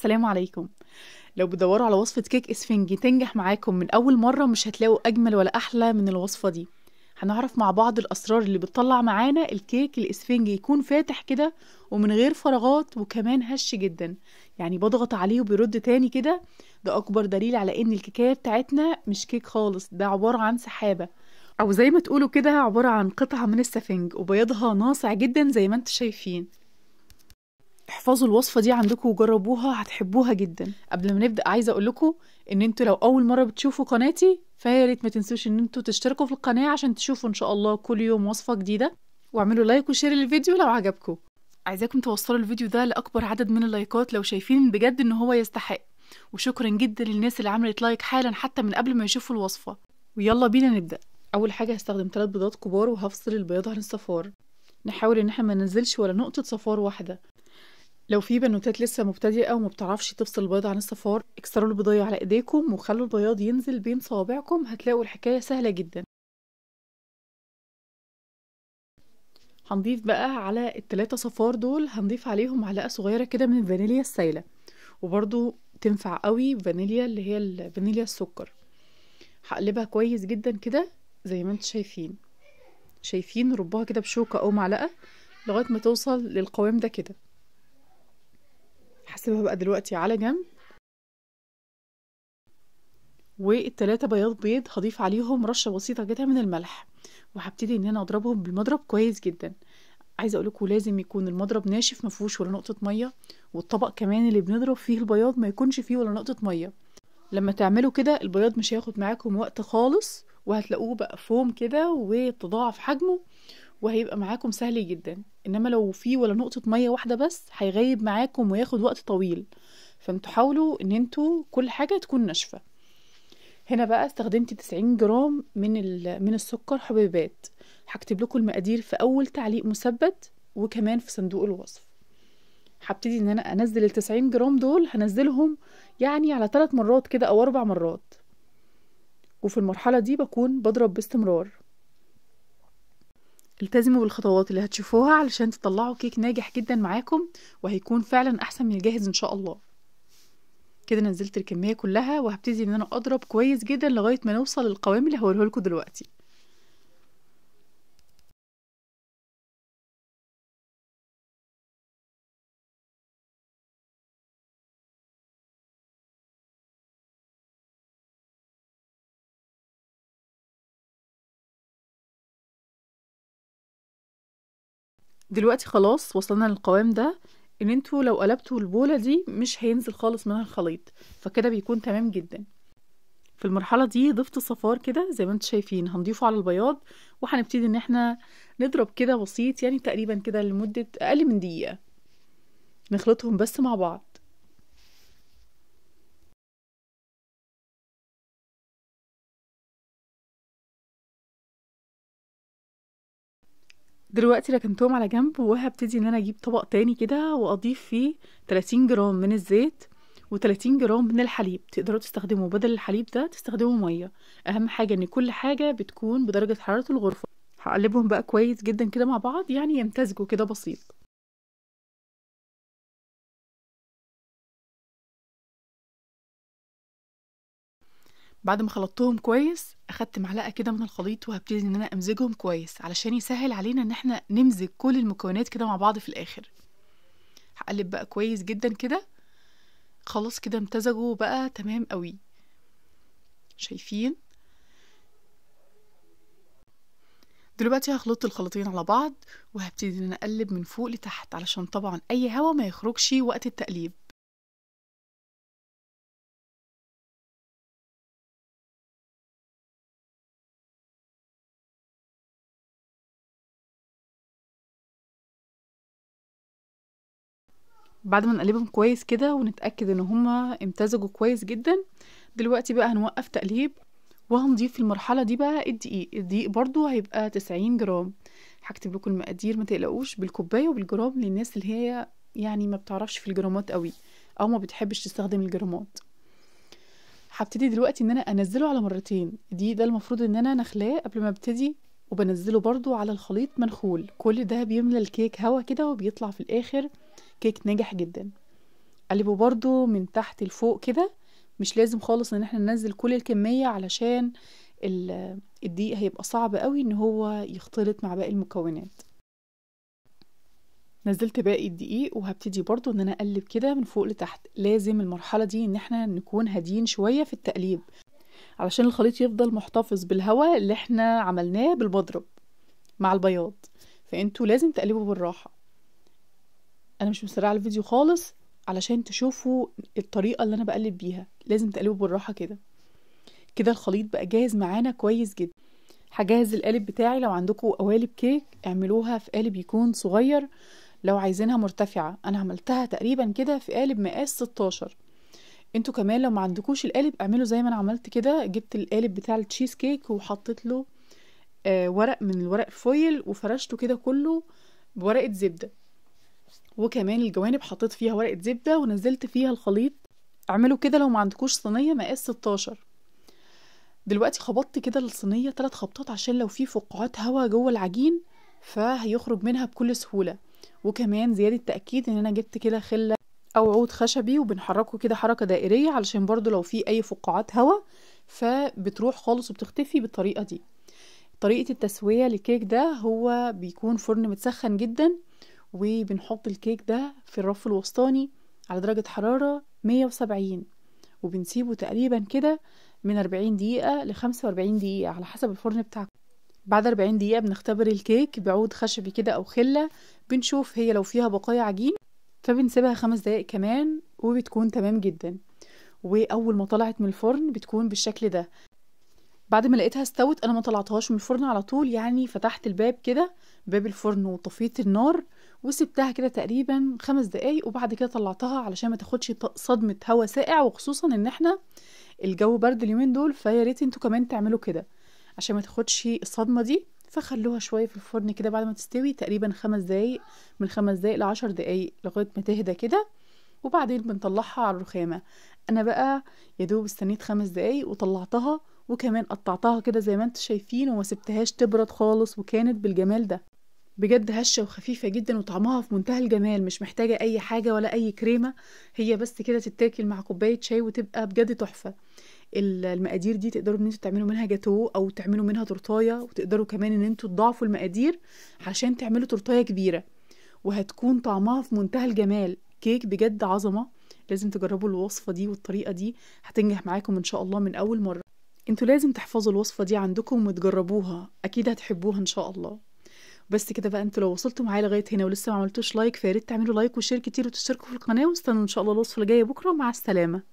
السلام عليكم لو بتدوروا على وصفة كيك اسفنجي تنجح معاكم من أول مرة مش هتلاقوا أجمل ولا أحلى من الوصفة دي هنعرف مع بعض الأسرار اللي بتطلع معانا الكيك الاسفنجي يكون فاتح كده ومن غير فراغات وكمان هش جدا يعني بضغط عليه وبيرد تاني كده ده أكبر دليل على إن الكيكاية بتاعتنا مش كيك خالص ده عبارة عن سحابة أو زي ما تقولوا كده عبارة عن قطعة من السفنج وبيضها ناصع جدا زي ما انتوا شايفين احفظوا الوصفه دي عندكم وجربوها هتحبوها جدا قبل ما نبدا عايزه اقول لكم ان انتوا لو اول مره بتشوفوا قناتي فيا ريت ما تنسوش ان انتوا تشتركوا في القناه عشان تشوفوا ان شاء الله كل يوم وصفه جديده واعملوا لايك وشير للفيديو لو عجبكم عايزاكم توصلوا الفيديو ده لاكبر عدد من اللايكات لو شايفين بجد ان هو يستحق وشكرا جدا للناس اللي عملت لايك حالا حتى من قبل ما يشوفوا الوصفه ويلا بينا نبدا اول حاجه هستخدم ثلاث بيضات كبار وهفصل البياض عن الصفار نحاول ان احنا ما ننزلش ولا نقطه صفار واحده لو في بنوتات لسه مبتدئه وما بتعرفش تفصل البيض عن الصفار اكسروا البيضايه على ايديكم وخلوا البياض ينزل بين صوابعكم هتلاقوا الحكايه سهله جدا هنضيف بقى على التلاتة صفار دول هنضيف عليهم معلقه صغيره كده من الفانيليا السايله وبرضو تنفع قوي فانيليا اللي هي الفانيليا السكر هقلبها كويس جدا كده زي ما انتوا شايفين شايفين ربها كده بشوكه او معلقه لغايه ما توصل للقوام ده كده هسيبها بقى دلوقتي على جنب والتلاتة بياض بيض هضيف عليهم رشة بسيطة جدا من الملح وهبتدي ان انا اضربهم بالمضرب كويس جدا عايزه اقولكوا لازم يكون المضرب ناشف مفهوش ولا نقطه ميه والطبق كمان اللي بنضرب فيه البياض ما يكونش فيه ولا نقطه ميه لما تعملوا كده البياض مش هياخد معاكم وقت خالص وهتلاقوه بقى فوم كده وتضاعف حجمه وهيبقى معاكم سهل جدا انما لو في ولا نقطه ميه واحده بس هيغيب معاكم وياخد وقت طويل فانتوا حاولوا ان انتوا كل حاجه تكون ناشفه هنا بقى استخدمت 90 جرام من من السكر حبيبات هكتب لكم المقادير في اول تعليق مثبت وكمان في صندوق الوصف هبتدي ان انا انزل ال 90 جرام دول هنزلهم يعني على ثلاث مرات كده او اربع مرات وفي المرحله دي بكون بضرب باستمرار التزموا بالخطوات اللي هتشوفوها علشان تطلعوا كيك ناجح جدا معاكم وهيكون فعلا احسن من الجاهز ان شاء الله كده نزلت الكميه كلها وهبتدي ان انا اضرب كويس جدا لغايه ما نوصل للقوام اللي هوريه لكم دلوقتي دلوقتي خلاص وصلنا للقوام ده ان انتوا لو قلبتوا البولة دي مش هينزل خالص منها الخليط فكده بيكون تمام جدا في المرحلة دي ضفت صفار كده زي ما انتوا شايفين هنضيفه على البياض وهنبتدي ان احنا نضرب كده بسيط يعني تقريبا كده لمدة اقل من دقيقة نخلطهم بس مع بعض دلوقتي ركنتهم على جنب وهبتدي ان انا اجيب طبق تاني كده واضيف فيه 30 جرام من الزيت و30 جرام من الحليب تقدروا تستخدموا بدل الحليب ده تستخدموا ميه اهم حاجه ان كل حاجه بتكون بدرجه حراره الغرفه هقلبهم بقى كويس جدا كده مع بعض يعني يمتزجوا كده بسيط بعد ما خلطتهم كويس اخدت معلقه كده من الخليط وهبتدي ان انا امزجهم كويس علشان يسهل علينا ان احنا نمزج كل المكونات كده مع بعض في الاخر هقلب بقى كويس جدا كده خلاص كده امتزجوا بقى تمام قوي شايفين دلوقتي هخلط الخليطين على بعض وهبتدي ان انا اقلب من فوق لتحت علشان طبعا اي هوا ما يخرجش وقت التقليب بعد ما نقلبهم كويس كده ونتأكد ان هما امتزجوا كويس جدا دلوقتي بقى هنوقف تقليب وهنضيف في المرحلة دي بقى الدقيق الدقيق برضو هيبقى تسعين جرام هكتب لكم المقادير ما تقلقوش بالكوباية وبالجرام للناس اللي هي يعني ما بتعرفش في الجرامات قوي او ما بتحبش تستخدم الجرامات هبتدي دلوقتي ان انا انزله على مرتين دي ده المفروض ان انا نخلاه قبل ما ابتدي وبنزله برضو على الخليط منخول كل ده بيملى الكيك هوا كده وبيطلع في الآخر كيك ناجح جدا قلبه برضو من تحت لفوق كده مش لازم خالص ان احنا ننزل كل الكمية علشان الدقيق هيبقى صعب قوي ان هو يختلط مع باقي المكونات نزلت باقي الدقيق وهبتدي برضو ان انا اقلب كده من فوق لتحت لازم المرحلة دي ان احنا نكون هاديين شوية في التقليب علشان الخليط يفضل محتفظ بالهواء اللي احنا عملناه بالمضرب مع البياض فانتوا لازم تقلبوا بالراحة انا مش مسرعة الفيديو خالص علشان تشوفوا الطريقة اللي انا بقلب بيها لازم تقلبوا بالراحة كده كده الخليط بقى جاهز معانا كويس جدا هجهز القالب بتاعي لو عندكم قوالب كيك اعملوها في قالب يكون صغير لو عايزينها مرتفعة انا عملتها تقريبا كده في قالب مقاس 16 انتوا كمان لو ما عندكوش القالب اعملوا زي ما انا عملت كده جبت القالب بتاع التشيز كيك وحطيت له آه ورق من الورق الفويل وفرشته كده كله بورقه زبده وكمان الجوانب حطيت فيها ورقه زبده ونزلت فيها الخليط اعملوا كده لو ما عندكوش صينيه مقاس 16 دلوقتي خبطت كده الصينيه ثلاث خبطات عشان لو في فقاعات هواء جوه العجين فهيخرج منها بكل سهوله وكمان زياده تاكيد ان انا جبت كده خله او عود خشبي وبنحركه كده حركه دائريه علشان برضو لو في اي فقاعات هواء فبتروح خالص وبتختفي بالطريقه دي طريقه التسويه للكيك ده هو بيكون فرن متسخن جدا وبنحط الكيك ده في الرف الوسطاني على درجه حراره 170 وبنسيبه تقريبا كده من 40 دقيقه ل 45 دقيقه على حسب الفرن بتاعك بعد 40 دقيقة بنختبر الكيك بعود خشبي كده أو خلة بنشوف هي لو فيها بقايا عجين فبنسيبها خمس دقايق كمان وبتكون تمام جدا واول ما طلعت من الفرن بتكون بالشكل ده بعد ما لقيتها استوت انا ما طلعتهاش من الفرن على طول يعني فتحت الباب كده باب الفرن وطفيت النار وسبتها كده تقريبا خمس دقايق وبعد كده طلعتها علشان ما تاخدش صدمه هواء ساقع وخصوصا ان احنا الجو برد اليومين دول فيا ريت انتوا كمان تعملوا كده عشان ما تاخدش الصدمه دي فخلوها شوية في الفرن كده بعد ما تستوي تقريبا خمس دقايق من خمس دقايق لعشر دقايق لغاية ما تهدى كده وبعدين بنطلعها على الرخامة انا بقى يا دوب استنيت خمس دقايق وطلعتها وكمان قطعتها كده زي ما انتم شايفين وما سبتهاش تبرد خالص وكانت بالجمال ده بجد هشة وخفيفة جدا وطعمها في منتهى الجمال مش محتاجة أي حاجة ولا أي كريمة هي بس كده تتاكل مع كوباية شاي وتبقى بجد تحفة المقادير دي تقدروا ان انتوا تعملوا منها جاتو او تعملوا منها تورتايه وتقدروا كمان ان انتوا تضاعفوا المقادير عشان تعملوا تورتايه كبيره وهتكون طعمها في منتهى الجمال كيك بجد عظمه لازم تجربوا الوصفه دي والطريقه دي هتنجح معاكم ان شاء الله من اول مره انتوا لازم تحفظوا الوصفه دي عندكم وتجربوها اكيد هتحبوها ان شاء الله بس كده بقى انتوا لو وصلتوا معايا لغايه هنا ولسه ما عملتوش لايك فياريت تعملوا لايك وشير كتير وتشتركوا في القناه واستنوا ان شاء الله الوصفه اللي جايه بكره مع السلامه